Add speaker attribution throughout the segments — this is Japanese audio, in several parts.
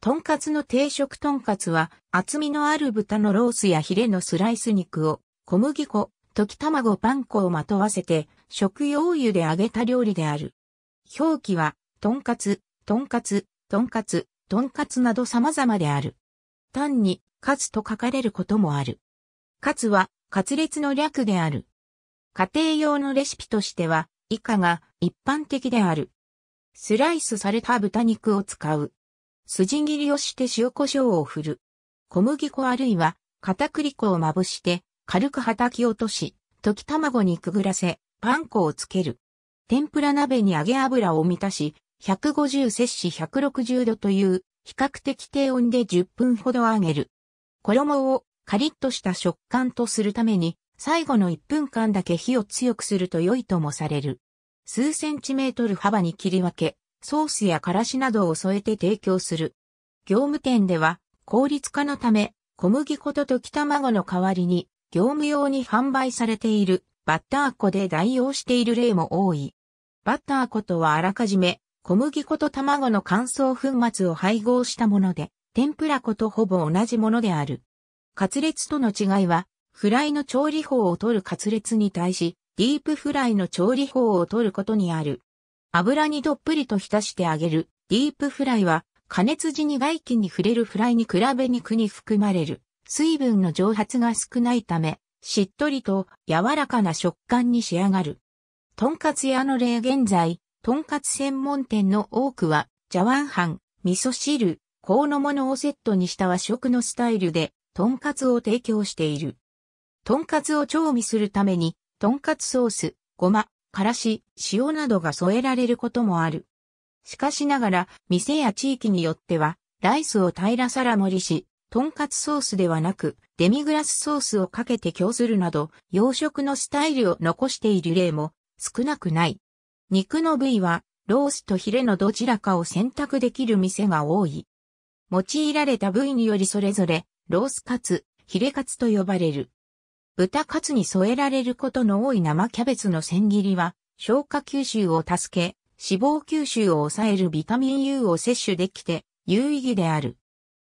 Speaker 1: とんかつの定食とんかつは、厚みのある豚のロースやヒレのスライス肉を、小麦粉、溶き卵パン粉をまとわせて、食用油で揚げた料理である。表記は、とんかつ、とんかつ、とんかつ、とんかつなど様々である。単に、カツと書かれることもある。カツは、カツ列の略である。家庭用のレシピとしては、以下が一般的である。スライスされた豚肉を使う。筋切りをして塩胡椒を振る。小麦粉あるいは片栗粉をまぶして軽く叩き落とし、溶き卵にくぐらせ、パン粉をつける。天ぷら鍋に揚げ油を満たし、150摂氏160度という比較的低温で10分ほど揚げる。衣をカリッとした食感とするために、最後の1分間だけ火を強くすると良いともされる。数センチメートル幅に切り分け、ソースやからしなどを添えて提供する。業務店では、効率化のため、小麦粉と溶き卵の代わりに、業務用に販売されているバッター粉で代用している例も多い。バッター粉とはあらかじめ、小麦粉と卵の乾燥粉末を配合したもので、天ぷら粉とほぼ同じものである。カツレツとの違いは、フライの調理法を取るカツレツに対し、ディープフライの調理法を取ることにある。油にどっぷりと浸して揚げるディープフライは加熱時に外気に触れるフライに比べ肉に含まれる水分の蒸発が少ないためしっとりと柔らかな食感に仕上がる。とんかつ屋の例現在、とんかつ専門店の多くは茶碗飯、味噌汁、香のものをセットにした和食のスタイルでとんかつを提供している。とんかつを調味するためにとんかつソース、ごま、からし、塩などが添えられることもある。しかしながら、店や地域によっては、ライスを平ら皿盛りし、とんかつソースではなく、デミグラスソースをかけて供するなど、洋食のスタイルを残している例も少なくない。肉の部位は、ロースとヒレのどちらかを選択できる店が多い。用いられた部位によりそれぞれ、ロースカツ、ヒレカツと呼ばれる。豚カツに添えられることの多い生キャベツの千切りは、消化吸収を助け、脂肪吸収を抑えるビタミン U を摂取できて有意義である。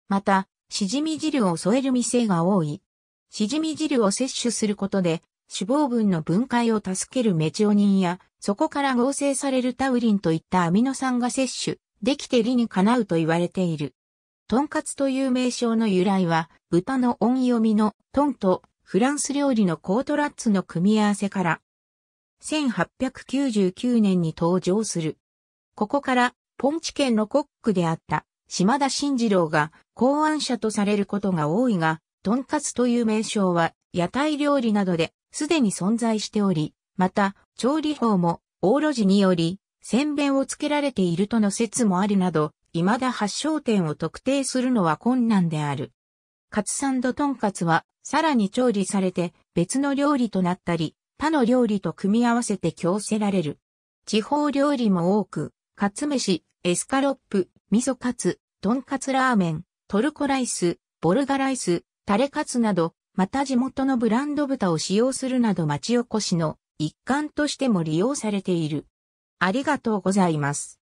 Speaker 1: また、しじみ汁を添える店が多い。しじみ汁を摂取することで、脂肪分の分解を助けるメチオニンや、そこから合成されるタウリンといったアミノ酸が摂取、できて理にかなうと言われている。トンカツという名称の由来は、豚の音読みのトンとフランス料理のコートラッツの組み合わせから1899年に登場する。ここから、ポンチ県のコックであった島田慎次郎が考案者とされることが多いが、トンカツという名称は屋台料理などですでに存在しており、また調理法もオーロジによりべ弁をつけられているとの説もあるなど、未だ発祥点を特定するのは困難である。カツサンドトンカツはさらに調理されて別の料理となったり、他の料理と組み合わせて強せられる。地方料理も多く、カツ飯、エスカロップ、味噌カツ、トンカツラーメン、トルコライス、ボルガライス、タレカツなど、また地元のブランド豚を使用するなど町おこしの一環としても利用されている。ありがとうございます。